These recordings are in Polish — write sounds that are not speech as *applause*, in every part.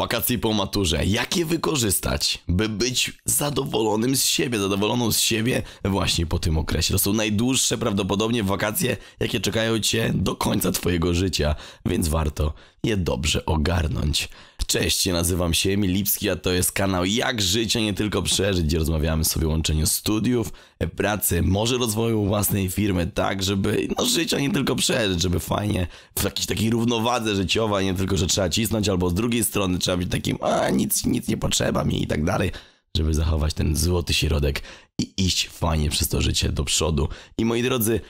Wakacje po maturze. Jak je wykorzystać, by być zadowolonym z siebie, zadowoloną z siebie właśnie po tym okresie? To są najdłuższe prawdopodobnie wakacje, jakie czekają cię do końca twojego życia, więc warto je dobrze ogarnąć. Cześć, nazywam się Emil Lipski, a to jest kanał Jak Życie Nie Tylko Przeżyć, gdzie rozmawiamy sobie o łączeniu studiów, pracy, może rozwoju własnej firmy, tak, żeby no, życia nie tylko przeżyć, żeby fajnie w jakiejś takiej równowadze życiowej, nie tylko, że trzeba cisnąć, albo z drugiej strony trzeba być takim, a nic, nic nie potrzeba mi i tak dalej żeby zachować ten złoty środek i iść fajnie przez to życie do przodu. I moi drodzy,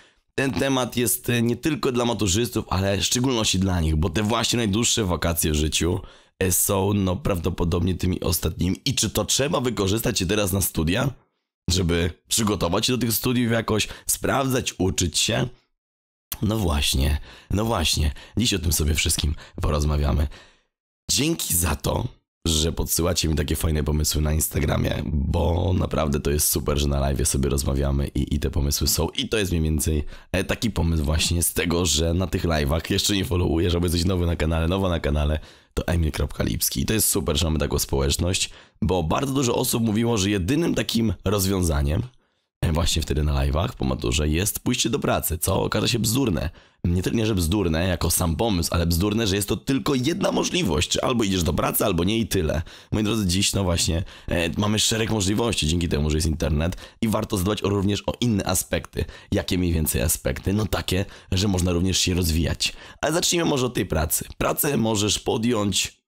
ten temat jest e, nie tylko dla maturzystów, ale w szczególności dla nich, bo te właśnie najdłuższe wakacje w życiu e, są no prawdopodobnie tymi ostatnimi. I czy to trzeba wykorzystać się teraz na studia, żeby przygotować się do tych studiów jakoś, sprawdzać, uczyć się? No właśnie, no właśnie. Dziś o tym sobie wszystkim porozmawiamy. Dzięki za to, że podsyłacie mi takie fajne pomysły na Instagramie, bo naprawdę to jest super, że na live sobie rozmawiamy i, i te pomysły są. I to jest mniej więcej e, taki pomysł właśnie z tego, że na tych live'ach jeszcze nie followuję, żeby coś nowy na kanale, nowa na kanale, to emil.lipski. I to jest super, że mamy taką społeczność, bo bardzo dużo osób mówiło, że jedynym takim rozwiązaniem, E, właśnie wtedy na live'ach po maturze jest pójście do pracy, co okaże się bzdurne. Nie tylko, że bzdurne jako sam pomysł, ale bzdurne, że jest to tylko jedna możliwość, czy albo idziesz do pracy, albo nie i tyle. Moi drodzy, dziś no właśnie e, mamy szereg możliwości dzięki temu, że jest internet i warto zadbać również o inne aspekty. Jakie mniej więcej aspekty? No takie, że można również się rozwijać. Ale zacznijmy może od tej pracy. Pracę możesz podjąć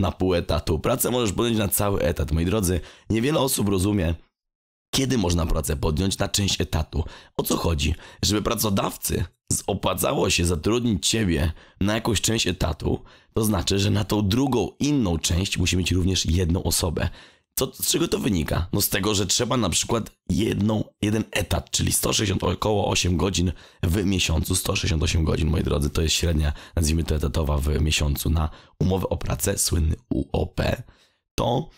na pół etatu, pracę możesz podjąć na cały etat. Moi drodzy, niewiele osób rozumie, kiedy można pracę podjąć na część etatu? O co chodzi? Żeby pracodawcy opłacało się zatrudnić ciebie na jakąś część etatu, to znaczy, że na tą drugą, inną część musi mieć również jedną osobę. Co, z czego to wynika? No z tego, że trzeba na przykład jedną, jeden etat, czyli 160 około 8 godzin w miesiącu. 168 godzin, moi drodzy, to jest średnia, nazwijmy to etatowa w miesiącu na umowę o pracę, słynny UOP. To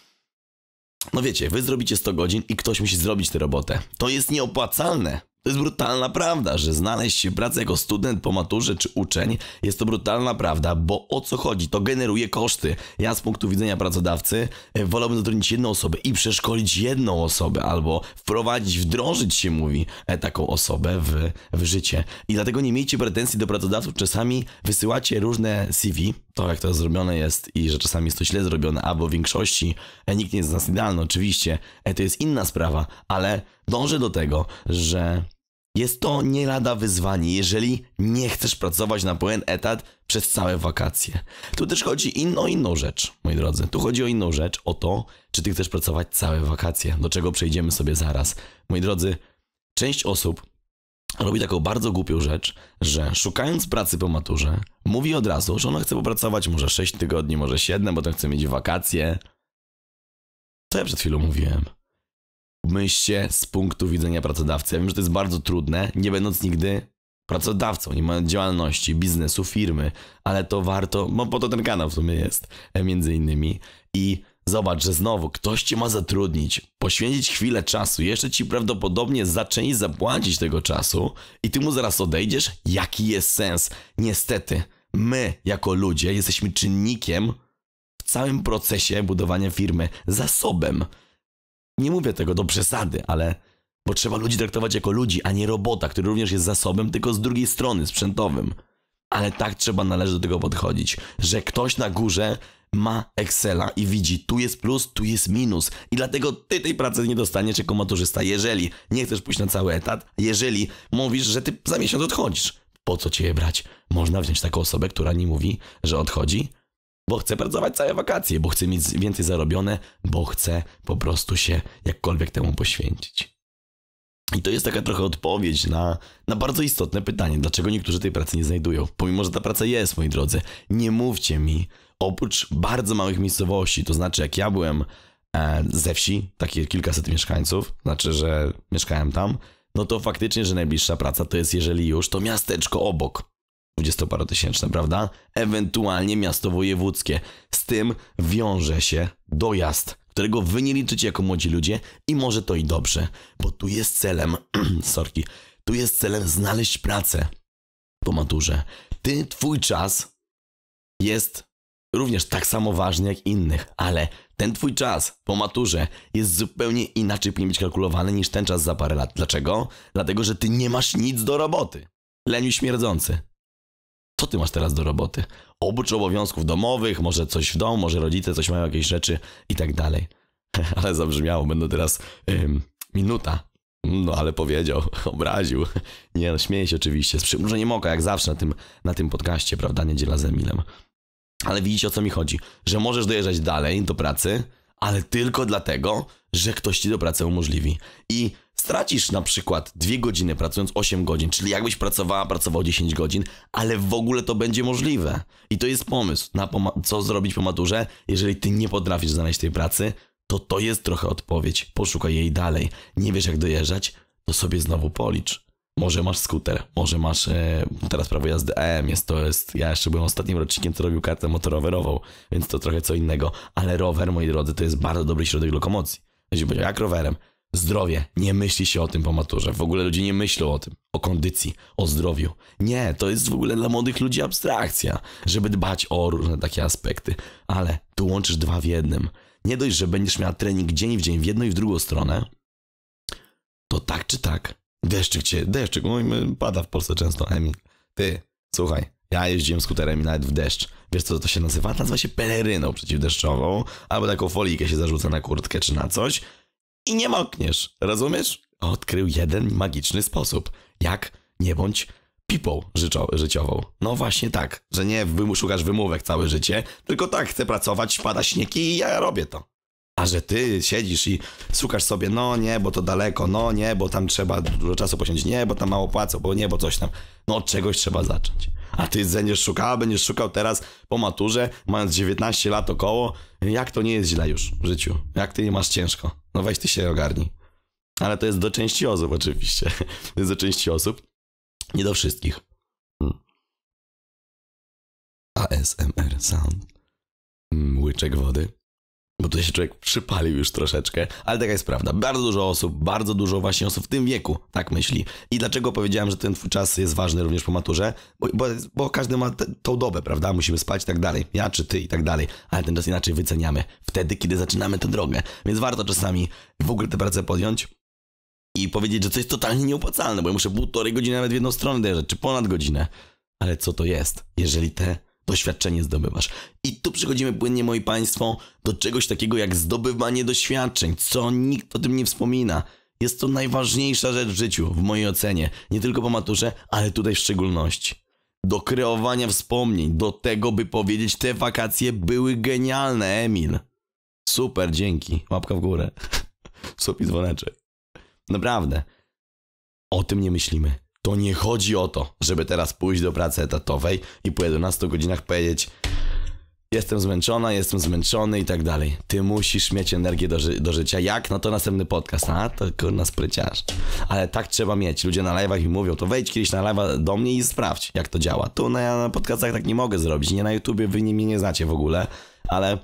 no wiecie, wy zrobicie 100 godzin i ktoś musi zrobić tę robotę. To jest nieopłacalne. To jest brutalna prawda, że znaleźć się w pracy jako student po maturze czy uczeń jest to brutalna prawda, bo o co chodzi? To generuje koszty. Ja z punktu widzenia pracodawcy e, wolałbym zatrudnić jedną osobę i przeszkolić jedną osobę, albo wprowadzić, wdrożyć się mówi e, taką osobę w, w życie. I dlatego nie miejcie pretensji do pracodawców, czasami wysyłacie różne CV, to, jak to zrobione jest i że czasami jest to źle zrobione, albo w większości e, nikt nie jest z nas idealny, oczywiście, e, to jest inna sprawa, ale dążę do tego, że jest to nie lada wyzwanie, jeżeli nie chcesz pracować na pełen etat przez całe wakacje. Tu też chodzi in, o inną rzecz, moi drodzy. Tu chodzi o inną rzecz, o to, czy ty chcesz pracować całe wakacje, do czego przejdziemy sobie zaraz. Moi drodzy, część osób robi taką bardzo głupią rzecz, że szukając pracy po maturze, mówi od razu, że ona chce popracować może 6 tygodni, może 7, potem chce mieć wakacje. To ja przed chwilą mówiłem. Myślcie z punktu widzenia pracodawcy. Ja wiem, że to jest bardzo trudne, nie będąc nigdy pracodawcą, nie mając działalności, biznesu, firmy, ale to warto, bo po to ten kanał w sumie jest, e, między innymi. I Zobacz, że znowu ktoś cię ma zatrudnić, poświęcić chwilę czasu, jeszcze ci prawdopodobnie zaczęli zapłacić tego czasu i ty mu zaraz odejdziesz? Jaki jest sens? Niestety, my jako ludzie jesteśmy czynnikiem w całym procesie budowania firmy, zasobem. Nie mówię tego do przesady, ale bo trzeba ludzi traktować jako ludzi, a nie robota, który również jest zasobem, tylko z drugiej strony sprzętowym. Ale tak trzeba należy do tego podchodzić, że ktoś na górze ma Excela i widzi, tu jest plus, tu jest minus i dlatego ty tej pracy nie dostaniesz jako maturzysta, jeżeli nie chcesz pójść na cały etat, jeżeli mówisz, że ty za miesiąc odchodzisz. Po co cię brać? Można wziąć taką osobę, która nie mówi, że odchodzi, bo chce pracować całe wakacje, bo chce mieć więcej zarobione, bo chce po prostu się jakkolwiek temu poświęcić. I to jest taka trochę odpowiedź na, na bardzo istotne pytanie, dlaczego niektórzy tej pracy nie znajdują. Pomimo, że ta praca jest, moi drodzy, nie mówcie mi, oprócz bardzo małych miejscowości, to znaczy jak ja byłem e, ze wsi, takie kilkaset mieszkańców, znaczy, że mieszkałem tam, no to faktycznie, że najbliższa praca to jest, jeżeli już, to miasteczko obok. Dwudziestoparotysięczne, prawda? Ewentualnie miasto wojewódzkie. Z tym wiąże się dojazd, którego wy nie liczycie jako młodzi ludzie i może to i dobrze, bo tu jest celem, *clears throat* sorki, tu jest celem znaleźć pracę po maturze. Ty, twój czas jest również tak samo ważny jak innych, ale ten twój czas po maturze jest zupełnie inaczej powinien być kalkulowany niż ten czas za parę lat. Dlaczego? Dlatego, że ty nie masz nic do roboty. Leniu śmierdzący. Co ty masz teraz do roboty? Oprócz obowiązków domowych, może coś w domu, może rodzice coś mają, jakieś rzeczy i tak dalej. *laughs* Ale zabrzmiało, będą teraz ym, minuta no ale powiedział, *laughs* obraził. Nie, no, śmieję się oczywiście, z przymrużeniem oka, jak zawsze na tym, na tym podcaście, prawda, niedziela z Emilem. Ale widzicie o co mi chodzi, że możesz dojeżdżać dalej do pracy, ale tylko dlatego, że ktoś ci do pracy umożliwi. I stracisz na przykład dwie godziny pracując 8 godzin, czyli jakbyś pracowała, pracował 10 godzin, ale w ogóle to będzie możliwe. I to jest pomysł na co zrobić po maturze, jeżeli ty nie potrafisz znaleźć tej pracy, to to jest trochę odpowiedź. Poszukaj jej dalej. Nie wiesz jak dojeżdżać, to sobie znowu policz. Może masz skuter, może masz e, teraz prawo jazdy EM, jest to jest, ja jeszcze byłem ostatnim rocznikiem, co robił kartę motorowerową, więc to trochę co innego, ale rower, moi drodzy, to jest bardzo dobry środek lokomocji. Będzie powiedział, jak rowerem? Zdrowie, nie myśli się o tym po maturze, w ogóle ludzie nie myślą o tym, o kondycji, o zdrowiu. Nie, to jest w ogóle dla młodych ludzi abstrakcja, żeby dbać o różne takie aspekty, ale tu łączysz dwa w jednym. Nie dość, że będziesz miał trening dzień w dzień w jedną i w drugą stronę, to tak czy tak Deszczyk cię, deszczyk, mój pada w Polsce często, Emil. Ty, słuchaj, ja jeździłem skuterem i nawet w deszcz. Wiesz co to się nazywa? Nazywa się peleryną przeciwdeszczową, albo taką folijkę się zarzuca na kurtkę czy na coś i nie mokniesz, rozumiesz? Odkrył jeden magiczny sposób. Jak nie bądź pipą życzo- życiową. No właśnie tak, że nie wym- szukasz wymówek całe życie, tylko tak, chcę pracować, pada śnieg i ja robię to. A że ty siedzisz i szukasz sobie, no nie, bo to daleko, no nie, bo tam trzeba dużo czasu poświęcić, nie, bo tam mało płacą, bo nie, bo coś tam. No od czegoś trzeba zacząć. A ty będziesz szukał, będziesz szukał teraz po maturze, mając 19 lat około. Jak to nie jest źle już w życiu? Jak ty nie masz ciężko? No weź ty się ogarnij. Ale to jest do części osób oczywiście. *laughs* To jest do części osób. Nie do wszystkich. Hmm. ASMR Sound. Hmm, łyczek wody bo tu się człowiek przypalił już troszeczkę, ale taka jest prawda. Bardzo dużo osób, bardzo dużo właśnie osób w tym wieku tak myśli. I dlaczego powiedziałem, że ten twój czas jest ważny również po maturze? Bo, bo, bo każdy ma te, tą dobę, prawda? Musimy spać i tak dalej. Ja czy ty i tak dalej. Ale ten czas inaczej wyceniamy. Wtedy, kiedy zaczynamy tę drogę. Więc warto czasami w ogóle tę pracę podjąć i powiedzieć, że to jest totalnie nieopłacalne, bo ja muszę półtorej godziny nawet w jedną stronę dojeżdżać, czy ponad godzinę. Ale co to jest, jeżeli te doświadczenie zdobywasz. I tu przychodzimy płynnie, moi państwo, do czegoś takiego jak zdobywanie doświadczeń, co nikt o tym nie wspomina. Jest to najważniejsza rzecz w życiu, w mojej ocenie, nie tylko po maturze, ale tutaj w szczególności. Do kreowania wspomnień, do tego, by powiedzieć, te wakacje były genialne, Emil. Super, dzięki. Łapka w górę. *laughs* Supi dzwoneczek. Naprawdę. O tym nie myślimy. To nie chodzi o to, żeby teraz pójść do pracy etatowej i po 11 godzinach powiedzieć jestem zmęczona, jestem zmęczony i tak dalej. Ty musisz mieć energię do, ży do życia. Jak? No to następny podcast. A, to kurna spryciarz. Ale tak trzeba mieć. Ludzie na live'ach mi mówią, to wejdź kiedyś na live'a do mnie i sprawdź, jak to działa. Tu na, na podcastach tak nie mogę zrobić. Nie na YouTubie, wy mnie nie znacie w ogóle, ale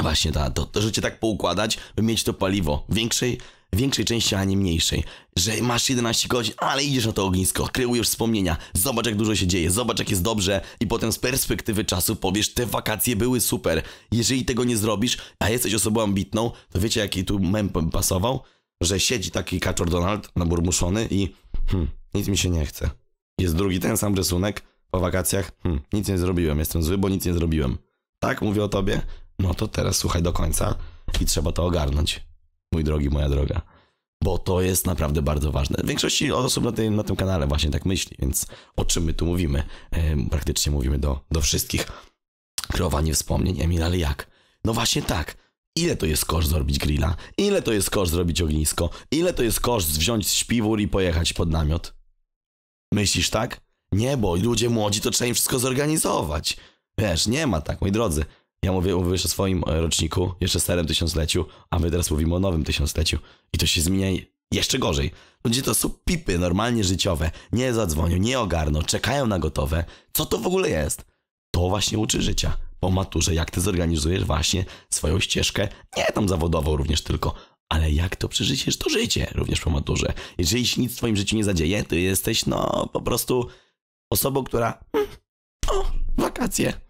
właśnie ta, to, to życie tak poukładać, by mieć to paliwo. Większej większej części, a nie mniejszej. Że masz 11 godzin, ale idziesz na to ognisko, kreujesz wspomnienia, zobacz jak dużo się dzieje, zobacz jak jest dobrze i potem z perspektywy czasu powiesz, te wakacje były super. Jeżeli tego nie zrobisz, a jesteś osobą ambitną, to wiecie jaki tu mem pasował? Że siedzi taki kaczor Donald na naburmuszony i hmm, nic mi się nie chce. Jest drugi ten sam rysunek po wakacjach, hmm, nic nie zrobiłem, jestem zły, bo nic nie zrobiłem. Tak mówię o tobie? No to teraz słuchaj do końca i trzeba to ogarnąć mój drogi, moja droga. Bo to jest naprawdę bardzo ważne. W większości osób na, na tym kanale właśnie tak myśli, więc o czym my tu mówimy? praktycznie mówimy do, do wszystkich. Kreowanie wspomnień, Emil, ale jak? No właśnie tak. Ile to jest koszt zrobić grilla? Ile to jest koszt zrobić ognisko? Ile to jest koszt wziąć śpiwór i pojechać pod namiot? Myślisz tak? Nie, bo ludzie młodzi to trzeba im wszystko zorganizować. Wiesz, nie ma tak, moi drodzy. Ja mówię, mówisz o swoim e, roczniku, jeszcze starym tysiącleciu, a my teraz mówimy o nowym tysiącleciu. I to się zmienia jeszcze gorzej. Ludzie to są pipy normalnie życiowe. Nie zadzwonią, nie ogarną, czekają na gotowe. Co to w ogóle jest? To właśnie uczy życia. Po maturze, jak ty zorganizujesz właśnie swoją ścieżkę, nie tam zawodową również tylko, ale jak to przeżyjesz, to życie również po maturze. Jeżeli się nic w twoim życiu nie zadzieje, ty jesteś no po prostu osobą, która... Mm, o, wakacje.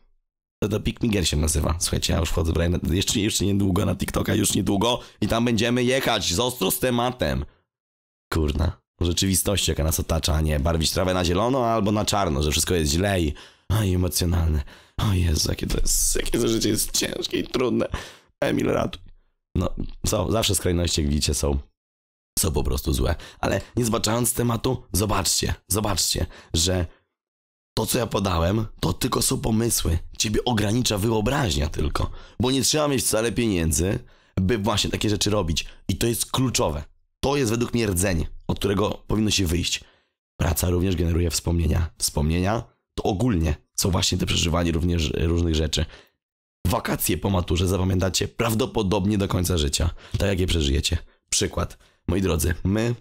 To do Pikmiger się nazywa. Słuchajcie, ja już wchodzę Brian, jeszcze, jeszcze niedługo na TikToka, już niedługo i tam będziemy jechać z ostro z tematem. Kurna. Rzeczywistości, jaka nas otacza, a nie barwić trawę na zielono albo na czarno, że wszystko jest źle i... Aj, emocjonalne. O Jezu, jakie to jest... Jakie to życie jest ciężkie i trudne. Emil, ratuj. No, co, zawsze skrajności, jak widzicie, są są po prostu złe. Ale nie zobaczając tematu, zobaczcie, zobaczcie, że to, co ja podałem, to tylko są pomysły. Ciebie ogranicza wyobraźnia tylko, bo nie trzeba mieć wcale pieniędzy, by właśnie takie rzeczy robić. I to jest kluczowe. To jest według mnie rdzeń, od którego powinno się wyjść. Praca również generuje wspomnienia. Wspomnienia to ogólnie są właśnie te przeżywanie również różnych rzeczy. Wakacje po maturze zapamiętacie prawdopodobnie do końca życia, tak jak je przeżyjecie. Przykład. Moi drodzy, my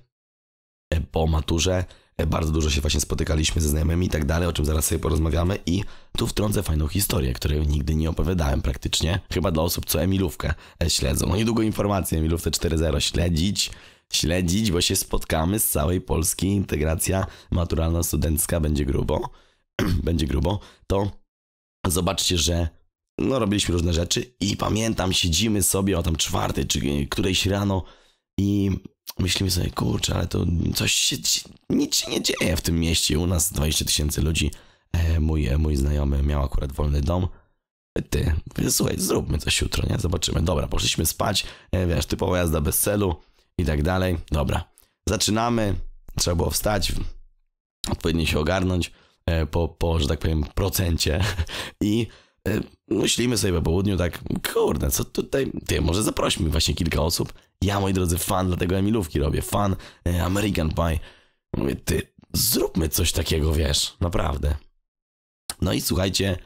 e, po maturze E, bardzo dużo się właśnie spotykaliśmy ze znajomymi i tak dalej, o czym zaraz sobie porozmawiamy i tu wtrącę fajną historię, której nigdy nie opowiadałem praktycznie, chyba dla osób, co Emilówkę e, śledzą. No niedługo informacje Emilówce 4.0 śledzić, śledzić, bo się spotkamy z całej Polski. Integracja maturalna studencka będzie grubo. *clears throat* będzie grubo. To zobaczcie, że no robiliśmy różne rzeczy i pamiętam, siedzimy sobie o tam czwartej czy którejś rano i myślimy sobie, kurczę, ale to coś się, nic się nie dzieje w tym mieście. U nas 20 tysięcy ludzi. E, mój, e, mój znajomy miał akurat wolny dom. Ty, słuchaj, zróbmy coś jutro, nie? Zobaczymy. Dobra, poszliśmy spać, e, wiesz, typowa jazda bez celu i tak dalej. Dobra, zaczynamy. Trzeba było wstać, odpowiednio się ogarnąć e, po, po że tak powiem, procencie *laughs* i Y, myślimy sobie po południu tak, kurde, co tutaj, ty, może zaprośmy właśnie kilka osób. Ja, moi drodzy, fan dlatego Emilówki robię, fan y, American Pie. Mówię, ty, zróbmy coś takiego, wiesz, naprawdę. No i słuchajcie,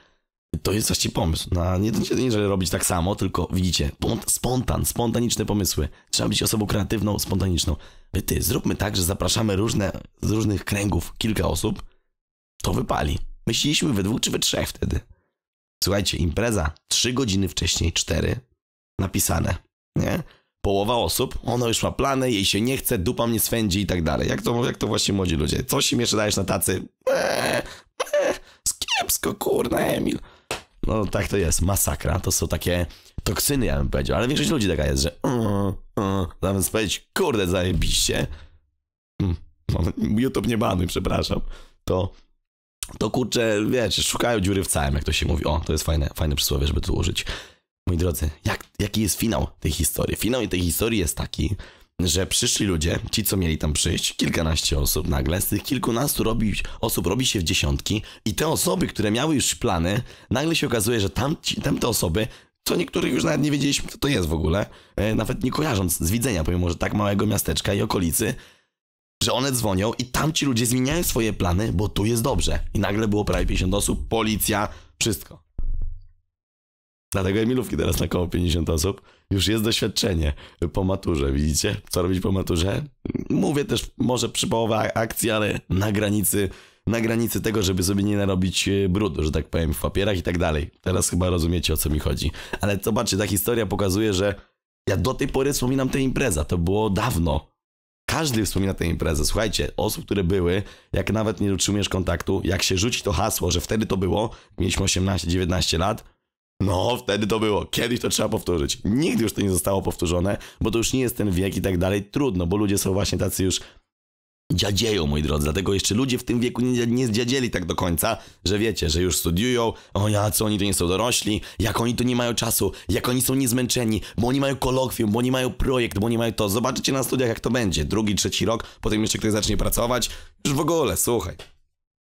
to jest właśnie pomysł. Na, no, nie, nie, że robić tak samo, tylko widzicie, spontan, spontaniczne pomysły. Trzeba być osobą kreatywną, spontaniczną. My ty, zróbmy tak, że zapraszamy różne, z różnych kręgów kilka osób, to wypali. Myśleliśmy we dwóch czy we trzech wtedy. Słuchajcie, impreza trzy godziny wcześniej, cztery napisane, nie? Połowa osób, ona już ma plany, jej się nie chce, dupa mnie swędzi i tak dalej. Jak to, jak to właśnie młodzi ludzie? Coś im jeszcze dajesz na tacy? Eee, eee, kiepsko, kurna, Emil. No tak to jest, masakra. To są takie toksyny, ja bym powiedział. Ale większość ludzi taka jest, że uh, uh, zamiast powiedzieć, kurde, zajebiście. Mm, *laughs* YouTube nie bany, przepraszam. To to kurczę, wiecie, szukają dziury w całym, jak to się mówi. O, to jest fajne, fajne przysłowie, żeby to użyć. Moi drodzy, jak, jaki jest finał tej historii? Finał tej historii jest taki, że przyszli ludzie, ci co mieli tam przyjść, kilkanaście osób nagle, z tych kilkunastu robi, osób robi się w dziesiątki i te osoby, które miały już plany, nagle się okazuje, że tam, tamte osoby, co niektórych już nawet nie wiedzieliśmy, co to jest w ogóle, e, nawet nie kojarząc z widzenia, pomimo, że tak małego miasteczka i okolicy, że one dzwonią i tam ci ludzie zmieniają swoje plany, bo tu jest dobrze. I nagle było prawie 50 osób, policja, wszystko. Dlatego Emilówki teraz na koło 50 osób. Już jest doświadczenie po maturze, widzicie? Co robić po maturze? Mówię też może przy połowie akcji, ale na granicy, na granicy tego, żeby sobie nie narobić e, brudu, że tak powiem, w papierach i tak dalej. Teraz chyba rozumiecie, o co mi chodzi. Ale zobaczcie, ta historia pokazuje, że ja do tej pory wspominam tę imprezę. To było dawno każdy wspomina tę imprezę. Słuchajcie, osób, które były, jak nawet nie utrzymujesz kontaktu, jak się rzuci to hasło, że wtedy to było, mieliśmy 18-19 lat, no, wtedy to było. Kiedyś to trzeba powtórzyć. Nigdy już to nie zostało powtórzone, bo to już nie jest ten wiek i tak dalej. Trudno, bo ludzie są właśnie tacy już dziadzieją, moi drodzy. Dlatego jeszcze ludzie w tym wieku nie, nie zdziadzieli tak do końca, że wiecie, że już studiują, o ja, co oni tu nie są dorośli, jak oni tu nie mają czasu, jak oni są niezmęczeni, bo oni mają kolokwium, bo oni mają projekt, bo oni mają to. Zobaczycie na studiach, jak to będzie. Drugi, trzeci rok, potem jeszcze ktoś zacznie pracować. Już w ogóle, słuchaj.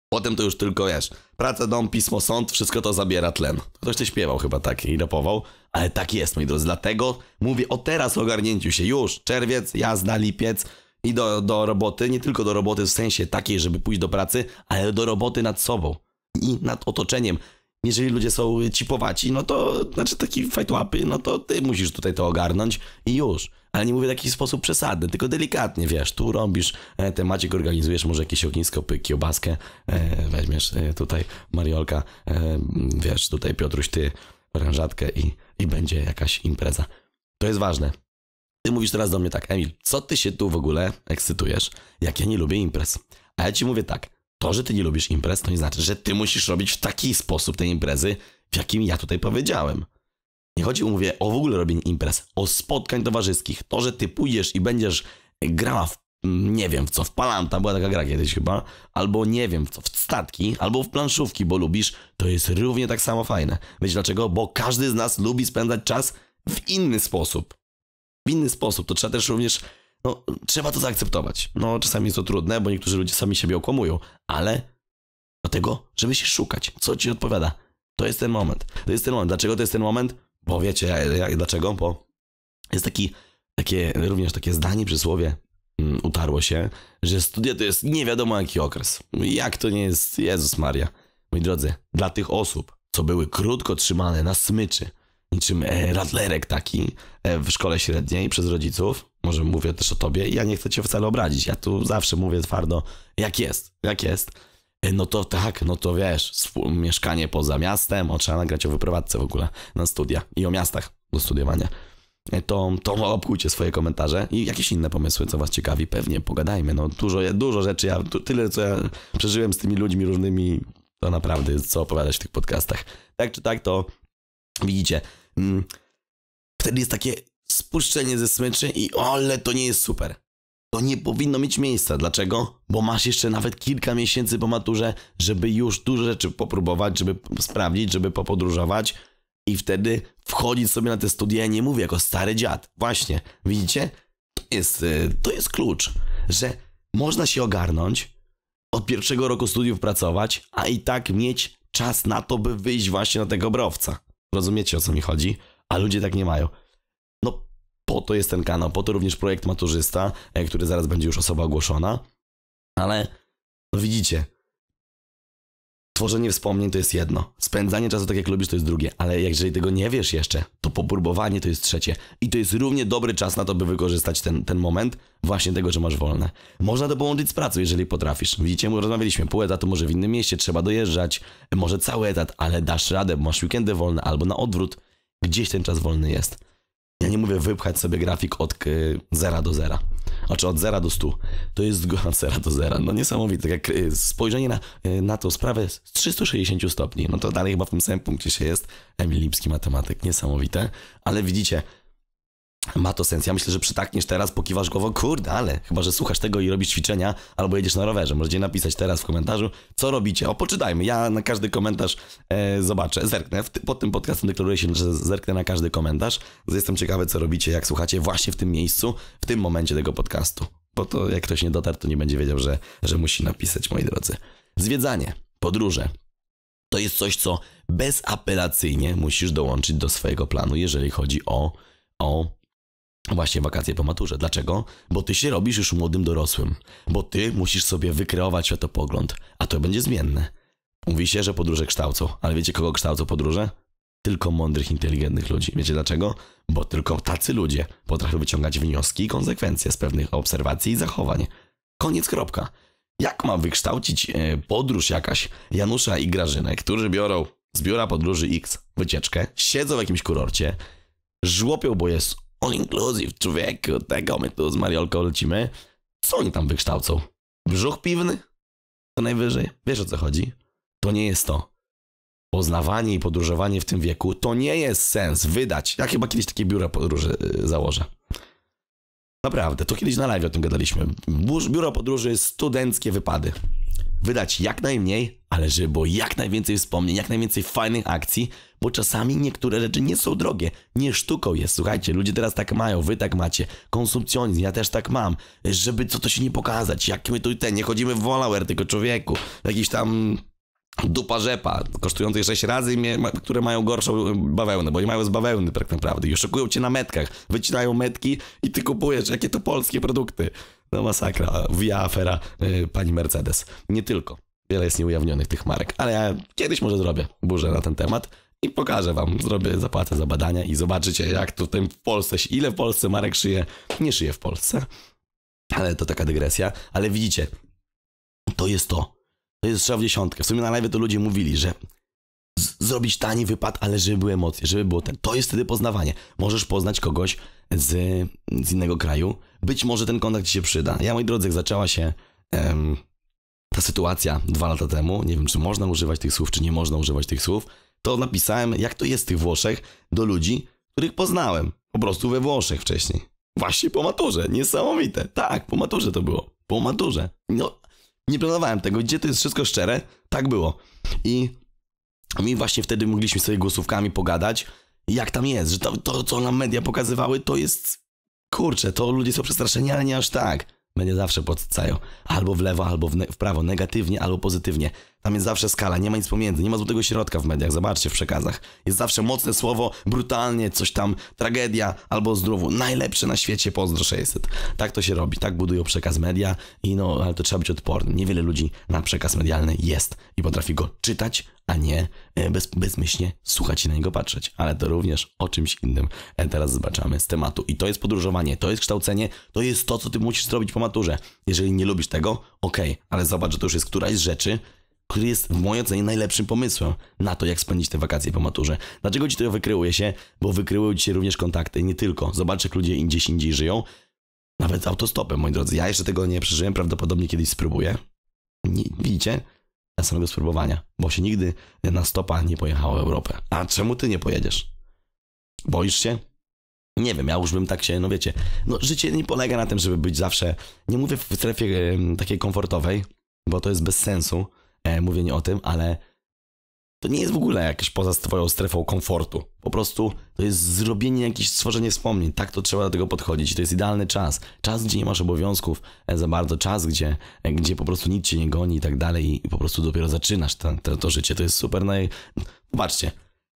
Potem to już tylko, wiesz, praca, dom, pismo, sąd, wszystko to zabiera tlen. Ktoś to śpiewał chyba tak i rapował, ale tak jest, moi drodzy. Dlatego mówię o teraz ogarnięciu się. Już, czerwiec, jazda, lipiec, i do, do roboty, nie tylko do roboty w sensie takiej, żeby pójść do pracy, ale do roboty nad sobą i nad otoczeniem. Jeżeli ludzie są cipowaci, no to znaczy taki fajtłapy, no to ty musisz tutaj to ogarnąć i już. Ale nie mówię w jakiś sposób przesadny, tylko delikatnie, wiesz, tu rąbisz e, temacik, organizujesz może jakieś ognisko, kiełbaskę, e, weźmiesz e, tutaj Mariolka, e, wiesz, tutaj Piotruś, ty orężatkę i, i będzie jakaś impreza. To jest ważne. Ty mówisz teraz do mnie tak, Emil, co ty się tu w ogóle ekscytujesz, jak ja nie lubię imprez? A ja ci mówię tak, to, że ty nie lubisz imprez, to nie znaczy, że ty musisz robić w taki sposób te imprezy, w jakim ja tutaj powiedziałem. Nie chodzi, mówię, o w ogóle robienie imprez, o spotkań towarzyskich. To, że ty pójdziesz i będziesz grała w, nie wiem w co, w palanta, była taka gra kiedyś chyba, albo nie wiem w co, w statki, albo w planszówki, bo lubisz, to jest równie tak samo fajne. Wiecie dlaczego? Bo każdy z nas lubi spędzać czas w inny sposób w inny sposób. To trzeba też również, no, trzeba to zaakceptować. No, czasami jest to trudne, bo niektórzy ludzie sami siebie okłamują, ale do tego, żeby się szukać, co ci odpowiada. To jest ten moment. To jest ten moment. Dlaczego to jest ten moment? Bo wiecie, dlaczego? Bo jest taki, takie, również takie zdanie, przysłowie, mm, utarło się, że studia to jest nie wiadomo jaki okres. Jak to nie jest, Jezus Maria. Moi drodzy, dla tych osób, co były krótko trzymane na smyczy, niczym e, radlerek taki e, w szkole średniej przez rodziców. Może mówię też o tobie i ja nie chcę cię wcale obrazić. Ja tu zawsze mówię twardo, jak jest, jak jest. E, no to tak, no to wiesz, mieszkanie poza miastem, o trzeba nagrać o wyprowadzce w ogóle na studia i o miastach do studiowania. To, to obkujcie swoje komentarze i jakieś inne pomysły, co was ciekawi, pewnie pogadajmy. No dużo, dużo rzeczy, ja, tyle co ja przeżyłem z tymi ludźmi różnymi, to naprawdę jest co opowiadać w tych podcastach. Tak czy tak, to widzicie, mm, wtedy jest takie spuszczenie ze smyczy i ole, to nie jest super. To nie powinno mieć miejsca. Dlaczego? Bo masz jeszcze nawet kilka miesięcy po maturze, żeby już dużo rzeczy popróbować, żeby sprawdzić, żeby popodróżować i wtedy wchodzić sobie na te studia, ja nie mówię jako stary dziad. Właśnie, widzicie? To jest, y, to jest klucz, że można się ogarnąć, od pierwszego roku studiów pracować, a i tak mieć czas na to, by wyjść właśnie na tego browca. Rozumiecie o co mi chodzi? A ludzie tak nie mają. No po to jest ten kanał, po to również projekt Maturzysta, e, który zaraz będzie już osoba ogłoszona, ale no widzicie, Tworzenie wspomnień to jest jedno, spędzanie czasu tak jak lubisz to jest drugie, ale jeżeli tego nie wiesz jeszcze, to popróbowanie to jest trzecie. I to jest równie dobry czas na to, by wykorzystać ten, ten moment właśnie tego, że masz wolne. Można to połączyć z pracą, jeżeli potrafisz. Widzicie, rozmawialiśmy, pół etatu może w innym mieście, trzeba dojeżdżać, może cały etat, ale dasz radę, masz weekendy wolne albo na odwrót, gdzieś ten czas wolny jest. Ja nie mówię wypchać sobie grafik od y, zera do zera znaczy od 0 do 100, to jest od 0 do 0. No niesamowite, jak y, spojrzenie na, y, na tą sprawę z 360 stopni. No to dalej chyba w tym samym punkcie się jest. Emil Lipski, matematyk, niesamowite. Ale widzicie, ma to sens. Ja myślę, że przytakniesz teraz, pokiwasz głową, kurde, ale chyba, że słuchasz tego i robisz ćwiczenia, albo jedziesz na rowerze. Możecie napisać teraz w komentarzu, co robicie. O, poczytajmy. Ja na każdy komentarz e, zobaczę, zerknę. pod tym podcastem deklaruję się, że zerknę na każdy komentarz. Jestem ciekawy, co robicie, jak słuchacie właśnie w tym miejscu, w tym momencie tego podcastu. Bo to jak ktoś nie dotarł, to nie będzie wiedział, że, że musi napisać, moi drodzy. Zwiedzanie, podróże, to jest coś, co bezapelacyjnie musisz dołączyć do swojego planu, jeżeli chodzi o, o Właśnie wakacje po maturze. Dlaczego? Bo ty się robisz już młodym dorosłym. Bo ty musisz sobie wykreować światopogląd, a to będzie zmienne. Mówi się, że podróże kształcą, ale wiecie kogo kształcą podróże? Tylko mądrych, inteligentnych ludzi. Wiecie dlaczego? Bo tylko tacy ludzie potrafią wyciągać wnioski i konsekwencje z pewnych obserwacji i zachowań. Koniec kropka. Jak ma wykształcić e, podróż jakaś Janusza i Grażynę, którzy biorą z biura podróży X wycieczkę, siedzą w jakimś kurorcie, żłopią, bo jest all inclusive, człowieku, tego my tu z Mariolką lecimy. Co oni tam wykształcą? Brzuch piwny? To najwyżej. Wiesz o co chodzi? To nie jest to. Poznawanie i podróżowanie w tym wieku to nie jest sens wydać. Ja chyba kiedyś takie biuro podróży y, założę. Naprawdę, to kiedyś na live o tym gadaliśmy. Biuro podróży, studenckie wypady wydać jak najmniej, ale żeby było jak najwięcej wspomnień, jak najwięcej fajnych akcji, bo czasami niektóre rzeczy nie są drogie, nie sztuką jest, słuchajcie, ludzie teraz tak mają, wy tak macie, konsumpcjonizm, ja też tak mam, żeby co to się nie pokazać, jak my tu ten, nie chodzimy w Wallauer, tylko człowieku, jakiś tam dupa rzepa, kosztujących 6 razy, które mają gorszą y, bawełnę, bo nie mają z bawełny tak naprawdę i oszukują cię na metkach, wycinają metki i ty kupujesz, jakie to polskie produkty. No masakra, via afera yy, pani Mercedes. Nie tylko. Wiele jest nieujawnionych tych marek, ale ja kiedyś może zrobię burzę na ten temat i pokażę wam, zrobię, zapłacę za badania i zobaczycie jak to tym w Polsce, ile w Polsce marek szyje, nie szyje w Polsce. Ale to taka dygresja, ale widzicie, to jest to. To jest strzał w dziesiątkę. W sumie na live to ludzie mówili, że zrobić tani wypad, ale żeby były emocje, żeby było ten. To jest wtedy poznawanie. Możesz poznać kogoś z, z innego kraju. Być może ten kontakt ci się przyda. Ja, moi drodzy, jak zaczęła się em, ta sytuacja dwa lata temu, nie wiem, czy można używać tych słów, czy nie można używać tych słów, to napisałem, jak to jest w tych Włoszech, do ludzi, których poznałem. Po prostu we Włoszech wcześniej. Właśnie po maturze. Niesamowite. Tak, po maturze to było. Po maturze. No, nie planowałem tego. Gdzie to jest wszystko szczere? Tak było. I my właśnie wtedy mogliśmy sobie głosówkami pogadać jak tam jest, że to, to co nam media pokazywały, to jest... Kurczę, to ludzie są przestraszeni, ale nie aż tak. Media zawsze podcają. Albo w lewo, albo w, w prawo, negatywnie, albo pozytywnie. Tam jest zawsze skala, nie ma nic pomiędzy, nie ma złotego środka w mediach, zobaczcie w przekazach. Jest zawsze mocne słowo, brutalnie, coś tam, tragedia albo zdrowo. Najlepsze na świecie, pozdro 600. Tak to się robi, tak budują przekaz media i no, ale to trzeba być odporny. Niewiele ludzi na przekaz medialny jest i potrafi go czytać, a nie e, bez, bezmyślnie słuchać i na niego patrzeć. Ale to również o czymś innym e, teraz zobaczamy z tematu. I to jest podróżowanie, to jest kształcenie, to jest to, co ty musisz zrobić po maturze. Jeżeli nie lubisz tego, okej, okay, ale zobacz, że to już jest któraś z rzeczy, który jest w mojej ocenie najlepszym pomysłem na to, jak spędzić te wakacje po maturze. Dlaczego ci to wykryłuje się? Bo wykryły ci się również kontakty, nie tylko. Zobacz, jak ludzie gdzieś indziej żyją. Nawet autostopem, moi drodzy. Ja jeszcze tego nie przeżyłem, prawdopodobnie kiedyś spróbuję. Nie, widzicie? Dla samego spróbowania, bo się nigdy na stopa nie pojechało w Europę. A czemu ty nie pojedziesz? Boisz się? Nie wiem, ja już bym tak się, no wiecie, no życie nie polega na tym, żeby być zawsze, nie mówię w strefie takiej komfortowej, bo to jest bez sensu, E, mówienie o tym, ale to nie jest w ogóle jakieś poza twoją strefą komfortu. Po prostu to jest zrobienie jakieś stworzenie wspomnień. Tak to trzeba do tego podchodzić. To jest idealny czas. Czas, gdzie nie masz obowiązków e, za bardzo. Czas, gdzie, e, gdzie po prostu nic cię nie goni i tak dalej i po prostu dopiero zaczynasz te, to życie. To jest super. Naj... Popatrzcie,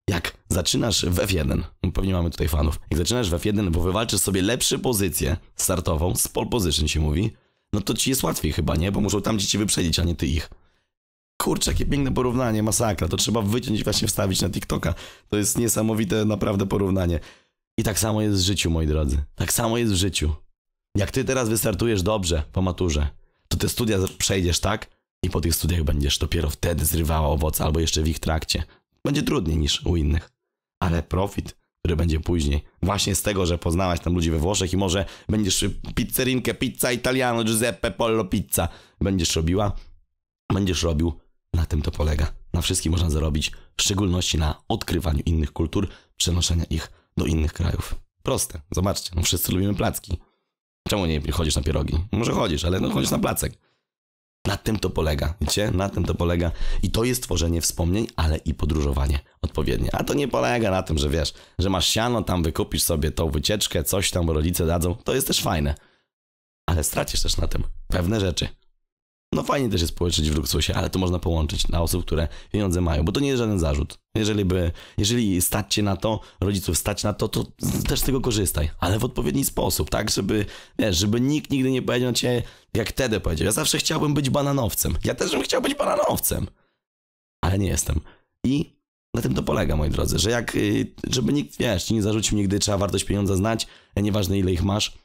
jak zaczynasz w F1, pewnie mamy tutaj fanów, jak zaczynasz w F1, bo wywalczysz sobie lepszą pozycję startową, z pole position się mówi, no to ci jest łatwiej chyba, nie? Bo muszą tam gdzie cię wyprzedzić, a nie ty ich. Kurczę, jakie piękne porównanie, masakra. To trzeba wyciąć i właśnie wstawić na TikToka. To jest niesamowite naprawdę porównanie. I tak samo jest w życiu, moi drodzy. Tak samo jest w życiu. Jak ty teraz wystartujesz dobrze po maturze, to te studia przejdziesz, tak? I po tych studiach będziesz dopiero wtedy zrywała owoce, albo jeszcze w ich trakcie. Będzie trudniej niż u innych. Ale profit, który będzie później, właśnie z tego, że poznałaś tam ludzi we Włoszech i może będziesz pizzerinkę, pizza italiano, Giuseppe Pollo pizza, będziesz robiła, będziesz robił, na tym to polega. Na wszystkim można zarobić, w szczególności na odkrywaniu innych kultur, przenoszenia ich do innych krajów. Proste, zobaczcie, no wszyscy lubimy placki. Czemu nie chodzisz na pierogi? Może chodzisz, ale no chodzisz na placek. Na tym to polega, wiecie? Na tym to polega. I to jest tworzenie wspomnień, ale i podróżowanie odpowiednie. A to nie polega na tym, że wiesz, że masz siano, tam wykupisz sobie tą wycieczkę, coś tam rodzice dadzą. To jest też fajne. Ale stracisz też na tym pewne rzeczy. No fajnie też jest połączyć w luksusie, ale to można połączyć na osób, które pieniądze mają, bo to nie jest żaden zarzut. Jeżeli, by, jeżeli stać cię na to, rodziców stać na to, to też z tego korzystaj, ale w odpowiedni sposób, tak? Żeby, wiesz, żeby nikt nigdy nie powiedział cię, jak wtedy powiedział, ja zawsze chciałbym być bananowcem. Ja też bym chciał być bananowcem, ale nie jestem. I na tym to polega, moi drodzy, że jak, y, żeby nikt, wiesz, nie zarzucił nigdy, trzeba wartość pieniądza znać, nieważne ile ich masz,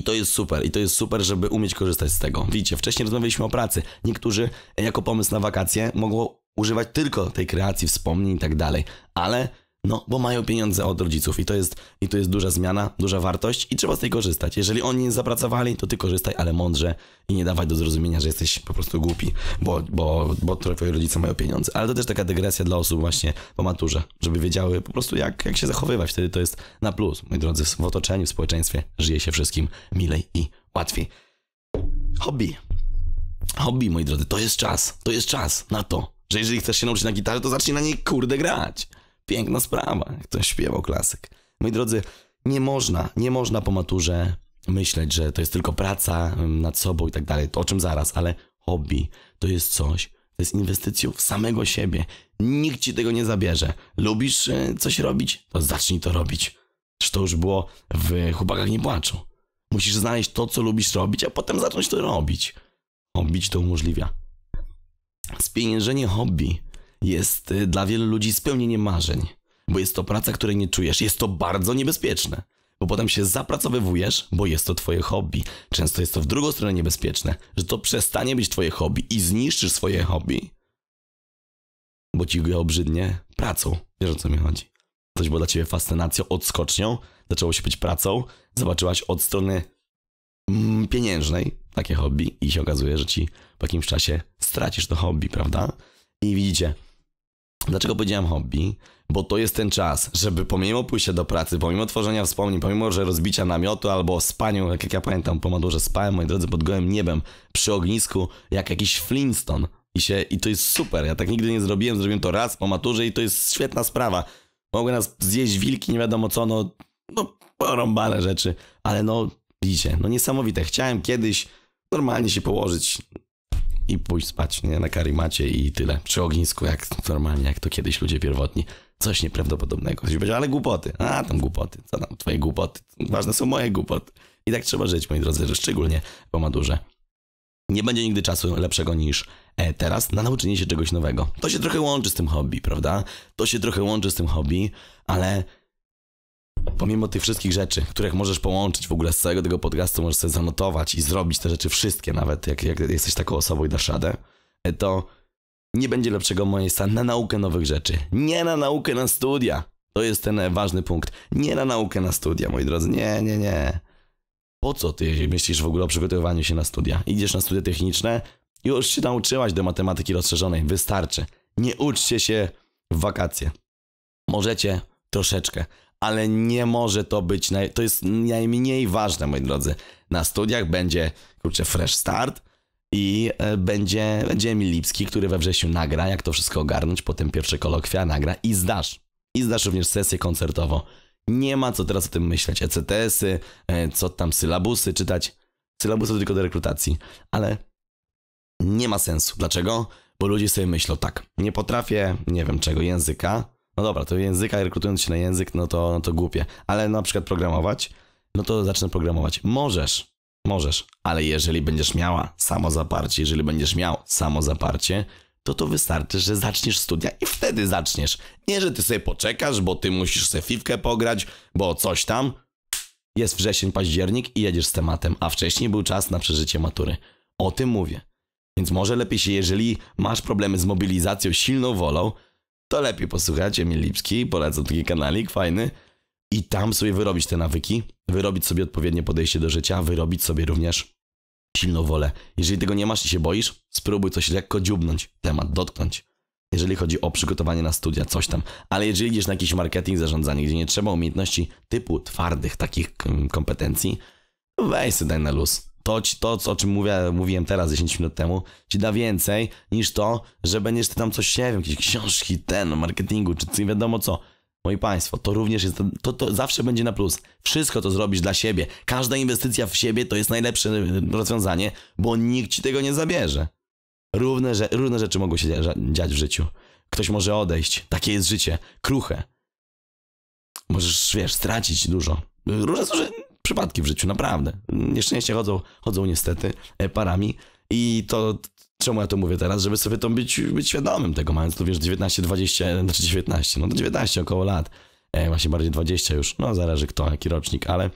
i to jest super, i to jest super, żeby umieć korzystać z tego. Widzicie, wcześniej rozmawialiśmy o pracy. Niektórzy jako pomysł na wakacje mogą używać tylko tej kreacji, wspomnień i tak dalej, ale no, bo mają pieniądze od rodziców i to jest, i to jest duża zmiana, duża wartość i trzeba z tej korzystać. Jeżeli oni nie zapracowali, to ty korzystaj, ale mądrze i nie dawaj do zrozumienia, że jesteś po prostu głupi, bo, bo, bo twoi rodzice mają pieniądze. Ale to też taka dygresja dla osób właśnie po maturze, żeby wiedziały po prostu jak, jak się zachowywać. Wtedy to jest na plus. Moi drodzy, w otoczeniu, w społeczeństwie żyje się wszystkim milej i łatwiej. Hobby. Hobby, moi drodzy, to jest czas. To jest czas na to, że jeżeli chcesz się nauczyć na gitarze, to zacznij na niej kurde grać. Piękna sprawa, ktoś śpiewał klasyk. Moi drodzy, nie można, nie można po maturze myśleć, że to jest tylko praca nad sobą i tak dalej, to o czym zaraz, ale hobby to jest coś, to jest inwestycją w samego siebie. Nikt ci tego nie zabierze. Lubisz e, coś robić? To zacznij to robić. Czy to już było w Chłopakach nie płaczą. Musisz znaleźć to, co lubisz robić, a potem zacząć to robić. Hobby to umożliwia. Spieniężenie hobby jest y, dla wielu ludzi spełnieniem marzeń, bo jest to praca, której nie czujesz. Jest to bardzo niebezpieczne, bo potem się zapracowywujesz, bo jest to twoje hobby. Często jest to w drugą stronę niebezpieczne, że to przestanie być twoje hobby i zniszczysz swoje hobby, bo ci go obrzydnie pracą. Wiesz o co mi chodzi. Coś było dla ciebie fascynacją, odskocznią, zaczęło się być pracą, zobaczyłaś od strony mm, pieniężnej takie hobby i się okazuje, że ci po jakimś czasie stracisz to hobby, prawda? I widzicie, Dlaczego powiedziałem hobby? Bo to jest ten czas, żeby pomimo pójścia do pracy, pomimo tworzenia wspomnień, pomimo, że rozbicia namiotu albo spaniu, jak ja pamiętam, po że spałem, moi drodzy, pod gołym niebem, przy ognisku, jak jakiś Flintstone. I, się, I to jest super, ja tak nigdy nie zrobiłem, zrobiłem to raz po maturze i to jest świetna sprawa. Mogły nas zjeść wilki, nie wiadomo co, no, no porąbane rzeczy, ale no, widzicie, no niesamowite. Chciałem kiedyś normalnie się położyć i pójść spać, nie? Na karimacie i tyle. Przy ognisku, jak normalnie, jak to kiedyś ludzie pierwotni. Coś nieprawdopodobnego. Ktoś powiedział, ale głupoty. A, tam głupoty. Co tam, twoje głupoty. Ważne są moje głupoty. I tak trzeba żyć, moi drodzy, szczególnie po madurze. Nie będzie nigdy czasu lepszego niż e, teraz na nauczenie się czegoś nowego. To się trochę łączy z tym hobby, prawda? To się trochę łączy z tym hobby, ale Pomimo tych wszystkich rzeczy, których możesz połączyć w ogóle z całego tego podcastu, możesz sobie zanotować i zrobić te rzeczy wszystkie nawet, jak, jak jesteś taką osobą i dasz radę, e, to nie będzie lepszego miejsca na naukę nowych rzeczy. Nie na naukę na studia. To jest ten e, ważny punkt. Nie na naukę na studia, moi drodzy. Nie, nie, nie. Po co ty myślisz w ogóle o przygotowywaniu się na studia? Idziesz na studia techniczne, już się nauczyłaś do matematyki rozszerzonej. Wystarczy. Nie uczcie się w wakacje. Możecie troszeczkę, ale nie może to być, naj... to jest najmniej ważne, moi drodzy. Na studiach będzie, kurczę, fresh start i e, będzie, będzie Emil Lipski, który we wrześniu nagra, jak to wszystko ogarnąć, potem pierwsze kolokwia nagra i zdasz. I zdasz również sesję koncertową. Nie ma co teraz o tym myśleć, ECTS-y, e, co tam, sylabusy czytać. Sylabusy tylko do rekrutacji, ale nie ma sensu. Dlaczego? Bo ludzie sobie myślą tak, nie potrafię, nie wiem czego, języka, no dobra, to języka, rekrutując się na język, no to, no to głupie. Ale na przykład programować, no to zacznę programować. Możesz, możesz, ale jeżeli będziesz miała samozaparcie, jeżeli będziesz miał samozaparcie, to to wystarczy, że zaczniesz studia i wtedy zaczniesz. Nie, że ty sobie poczekasz, bo ty musisz sobie fifkę pograć, bo coś tam. Jest wrzesień, październik i jedziesz z tematem, a wcześniej był czas na przeżycie matury. O tym mówię. Więc może lepiej się, jeżeli masz problemy z mobilizacją silną wolą, to lepiej posłuchajcie Emil Lipski, polecam taki kanalik, fajny. I tam sobie wyrobić te nawyki, wyrobić sobie odpowiednie podejście do życia, wyrobić sobie również silną wolę. Jeżeli tego nie masz i się boisz, spróbuj coś lekko dziubnąć, temat dotknąć. Jeżeli chodzi o przygotowanie na studia, coś tam. Ale jeżeli idziesz na jakiś marketing, zarządzanie, gdzie nie trzeba umiejętności typu twardych takich mm, kompetencji, weź sobie daj na luz to, ci, to o czym mówię, mówiłem teraz 10 minut temu, ci da więcej niż to, że będziesz ty tam coś, się wiem, jakieś książki, ten, no, marketingu, czy nie wiadomo co. Moi Państwo, to również jest, to, to zawsze będzie na plus. Wszystko to zrobisz dla siebie. Każda inwestycja w siebie to jest najlepsze rozwiązanie, bo nikt ci tego nie zabierze. Równe, że, równe rzeczy mogą się dziać w życiu. Ktoś może odejść. Takie jest życie. Kruche. Możesz, wiesz, stracić dużo. Różne są przypadki w życiu, naprawdę. Nieszczęście chodzą, chodzą niestety e, parami i to, czemu ja to mówię teraz, żeby sobie to być, być świadomym tego, mając tu wiesz 19, 20, znaczy 19, no to 19 około lat, e, właśnie bardziej 20 już, no zależy kto, jaki rocznik, ale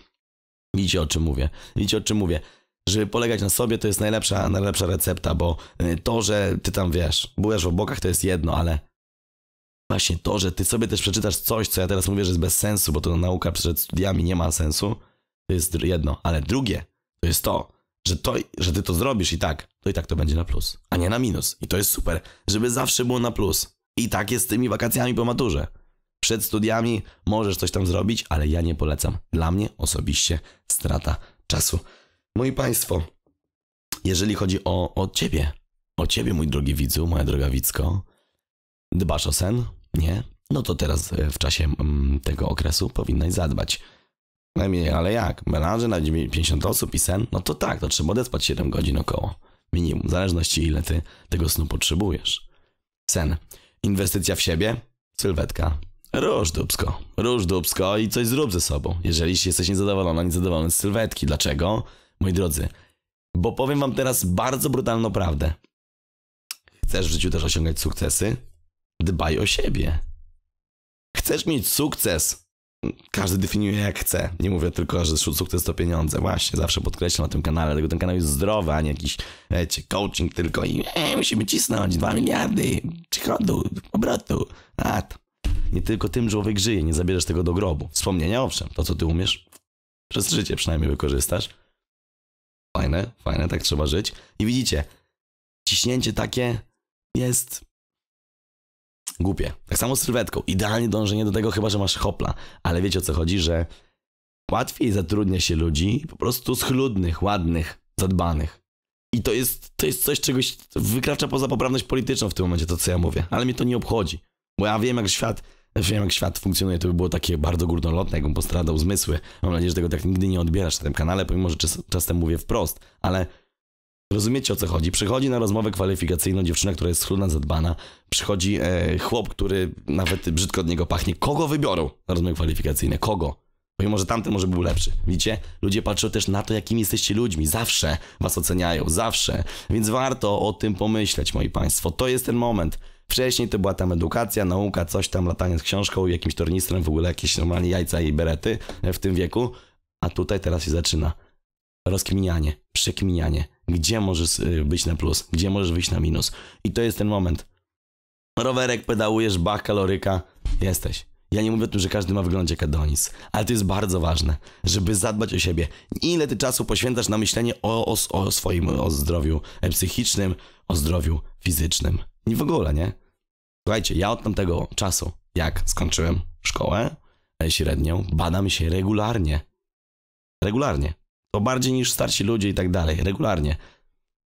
widzicie o czym mówię, widzicie o czym mówię. Żeby polegać na sobie, to jest najlepsza, najlepsza recepta, bo e, to, że ty tam wiesz, byłeś w obokach, to jest jedno, ale właśnie to, że ty sobie też przeczytasz coś, co ja teraz mówię, że jest bez sensu, bo to nauka przed studiami nie ma sensu, to jest jedno. Ale drugie to jest to, że, to, że ty to zrobisz i tak, to i tak to będzie na plus, a nie na minus. I to jest super, żeby zawsze było na plus. I tak jest z tymi wakacjami po maturze. Przed studiami możesz coś tam zrobić, ale ja nie polecam. Dla mnie osobiście strata czasu. Moi Państwo, jeżeli chodzi o, o Ciebie, o Ciebie, mój drogi widzu, moja droga widzko, dbasz o sen? Nie? No to teraz e, w czasie mm, tego okresu powinnaś zadbać. Najmniej, ale jak? Melanże na 50 osób i sen? No to tak, to trzeba odespać 7 godzin około. Minimum, w zależności ile ty tego snu potrzebujesz. Sen. Inwestycja w siebie? Sylwetka. Róż dubsko, róż dubsko i coś zrób ze sobą. Jeżeli jesteś niezadowolona, niezadowolony z sylwetki. Dlaczego? Moi drodzy, bo powiem wam teraz bardzo brutalną prawdę. Chcesz w życiu też osiągać sukcesy? Dbaj o siebie. Chcesz mieć sukces? każdy definiuje jak chce. Nie mówię tylko, że sukces to pieniądze. Właśnie, zawsze podkreślam na tym kanale, dlatego ten kanał jest zdrowy, a nie jakiś wiecie, coaching tylko i e, musimy cisnąć 2 miliardy przychodu, obrotu. A Nie tylko tym człowiek żyje, nie zabierzesz tego do grobu. Wspomnienia owszem, to co ty umiesz, przez życie przynajmniej wykorzystasz. Fajne, fajne, tak trzeba żyć. I widzicie, ciśnięcie takie jest Głupie. Tak samo z sylwetką. Idealnie dążenie do tego, chyba że masz hopla. Ale wiecie o co chodzi, że łatwiej zatrudnia się ludzi po prostu schludnych, ładnych, zadbanych. I to jest, to jest coś, czegoś wykracza poza poprawność polityczną w tym momencie, to co ja mówię. Ale mnie to nie obchodzi. Bo ja wiem, jak świat, wiem, jak świat funkcjonuje. To by było takie bardzo górnolotne, jakbym postradał zmysły. Mam nadzieję, że tego tak nigdy nie odbierasz na tym kanale, pomimo, że czas, czasem mówię wprost. Ale Rozumiecie o co chodzi? Przychodzi na rozmowę kwalifikacyjną dziewczyna, która jest schludna, zadbana. Przychodzi e, chłop, który nawet brzydko od niego pachnie. Kogo wybiorą na rozmowy kwalifikacyjne? Kogo? Pomimo, że tamten może był lepszy. Widzicie? Ludzie patrzą też na to, jakimi jesteście ludźmi. Zawsze was oceniają. Zawsze. Więc warto o tym pomyśleć, moi państwo. To jest ten moment. Wcześniej to była tam edukacja, nauka, coś tam, latanie z książką, jakimś tornistrem, w ogóle jakieś normalnie jajca i berety e, w tym wieku. A tutaj teraz się zaczyna rozkminianie, przekminianie, gdzie możesz być na plus, gdzie możesz wyjść na minus. I to jest ten moment. Rowerek pedałujesz, bach, kaloryka, jesteś. Ja nie mówię o tym, że każdy ma w wyglądzie kadonis, ale to jest bardzo ważne, żeby zadbać o siebie. Ile ty czasu poświęcasz na myślenie o, o, o swoim o zdrowiu e, psychicznym, o zdrowiu fizycznym? Nie w ogóle, nie? Słuchajcie, ja od tamtego czasu, jak skończyłem szkołę e, średnią, badam się regularnie. Regularnie. To bardziej niż starsi ludzie i tak dalej, regularnie.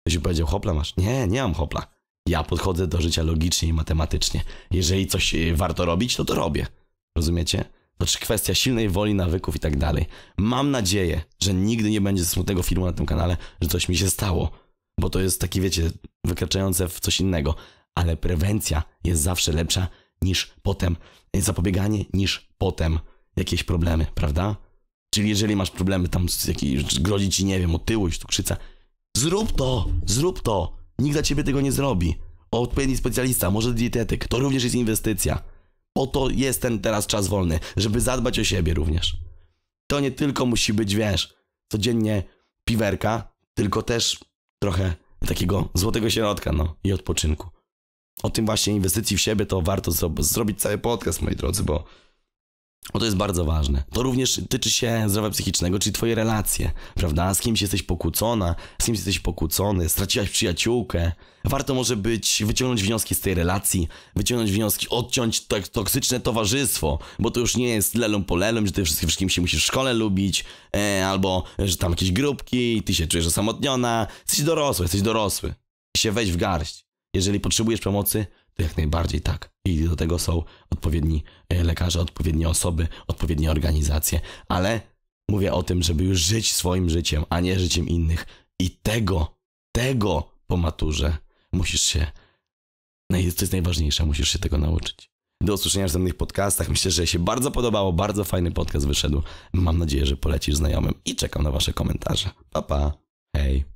Ktoś mi powiedział, hopla masz? Nie, nie mam hopla. Ja podchodzę do życia logicznie i matematycznie. Jeżeli coś e, warto robić, to to robię. Rozumiecie? To czy kwestia silnej woli, nawyków i tak dalej. Mam nadzieję, że nigdy nie będzie smutnego filmu na tym kanale, że coś mi się stało. Bo to jest taki, wiecie, wykraczające w coś innego. Ale prewencja jest zawsze lepsza niż potem. Zapobieganie niż potem jakieś problemy, prawda? Czyli jeżeli masz problemy tam z jakiejś, grozi ci, nie wiem, otyłość, cukrzyca, zrób to, zrób to. Nikt dla ciebie tego nie zrobi. O odpowiedni specjalista, może dietetyk, to również jest inwestycja. Po to jest ten teraz czas wolny, żeby zadbać o siebie również. To nie tylko musi być, wiesz, codziennie piwerka, tylko też trochę takiego złotego środka, no i odpoczynku. O tym właśnie inwestycji w siebie to warto zrobić cały podcast, moi drodzy, bo bo to jest bardzo ważne. To również tyczy się zdrowia psychicznego, czyli twoje relacje, prawda? Z kimś jesteś pokłócona, z kimś jesteś pokłócony, straciłaś przyjaciółkę. Warto może być wyciągnąć wnioski z tej relacji, wyciągnąć wnioski, odciąć to, toksyczne towarzystwo, bo to już nie jest lelum po lelum, że ty wszystkim się musisz w szkole lubić, e, albo że tam jakieś grupki, ty się czujesz osamotniona. Jesteś dorosły, jesteś dorosły. I się weź w garść. Jeżeli potrzebujesz pomocy, jak najbardziej tak. I do tego są odpowiedni e, lekarze, odpowiednie osoby, odpowiednie organizacje. Ale mówię o tym, żeby już żyć swoim życiem, a nie życiem innych. I tego, tego po maturze musisz się. No i to jest najważniejsze, musisz się tego nauczyć. Do usłyszenia w następnych podcastach. Myślę, że się bardzo podobało, bardzo fajny podcast wyszedł. Mam nadzieję, że polecisz znajomym i czekam na Wasze komentarze. Pa, pa. Hej.